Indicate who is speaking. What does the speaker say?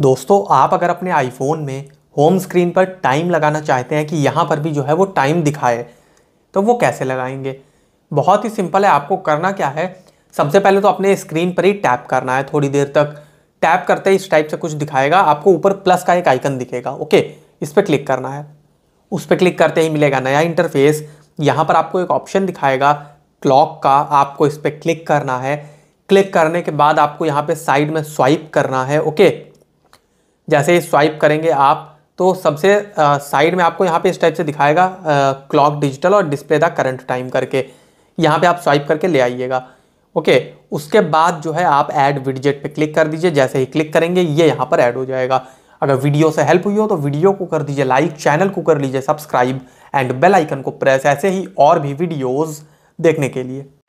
Speaker 1: दोस्तों आप अगर अपने आईफोन में होम स्क्रीन पर टाइम लगाना चाहते हैं कि यहाँ पर भी जो है वो टाइम दिखाए तो वो कैसे लगाएंगे बहुत ही सिंपल है आपको करना क्या है सबसे पहले तो अपने स्क्रीन पर ही टैप करना है थोड़ी देर तक टैप करते ही इस टाइप से कुछ दिखाएगा आपको ऊपर प्लस का एक आइकन दिखेगा ओके इस पर क्लिक करना है उस पर क्लिक करते ही मिलेगा नया इंटरफेस यहाँ पर आपको एक ऑप्शन दिखाएगा क्लॉक का आपको इस पर क्लिक करना है क्लिक करने के बाद आपको यहाँ पे साइड में स्वाइप करना है ओके जैसे ही स्वाइप करेंगे आप तो सबसे साइड में आपको यहाँ पे इस टाइप से दिखाएगा क्लॉक डिजिटल और डिस्प्ले द करंट टाइम करके यहाँ पे आप स्वाइप करके ले आइएगा ओके उसके बाद जो है आप ऐड विडजेट पे क्लिक कर दीजिए जैसे ही क्लिक करेंगे ये यहाँ पर ऐड हो जाएगा अगर वीडियो से हेल्प हुई हो तो वीडियो को कर दीजिए लाइक चैनल को कर लीजिए सब्सक्राइब एंड बेलाइकन को प्रेस ऐसे ही और भी वीडियोज़ देखने के लिए